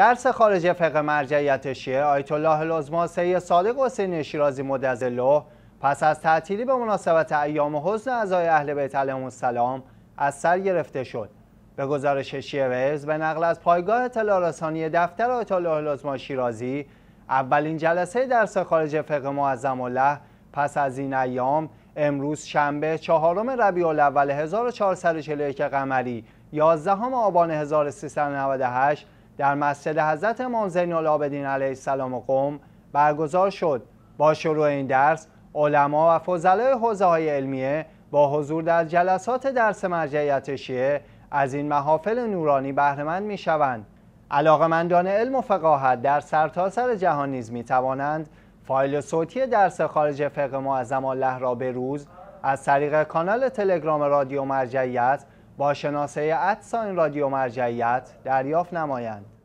درس خارج فقه مرجعیت شیعه آیت الله العظما سید صادق حسین شیرازی مدظله پس از تعطیلی به مناسبت ایام حزن اعضای اهل بیت علیهم السلام از سر گرفته شد به گزارش شیعه ویز به نقل از پایگاه اطلاع دفتر آیت الله العظما شیرازی اولین جلسه درس خارج فقه معظم الله پس از این ایام امروز شنبه چهارم ربیع الاول 1441 قمری 11 آبان 1398 در مسجد حضرت امام زین العابدین علیه السلام قوم برگزار شد با شروع این درس علما و فضلای حوزه های علمیه با حضور در جلسات درس مرجعیت شیعه از این محافل نورانی بهرهمند می شوند علاقمندان علم و فقاهت در سرتاسر سر جهان نیز می توانند فایل صوتی درس خارج فقه معظم الله را به روز از طریق کانال تلگرام رادیو مرجعیت با شناسه ادساین رادیو مرجعیت دریافت نمایند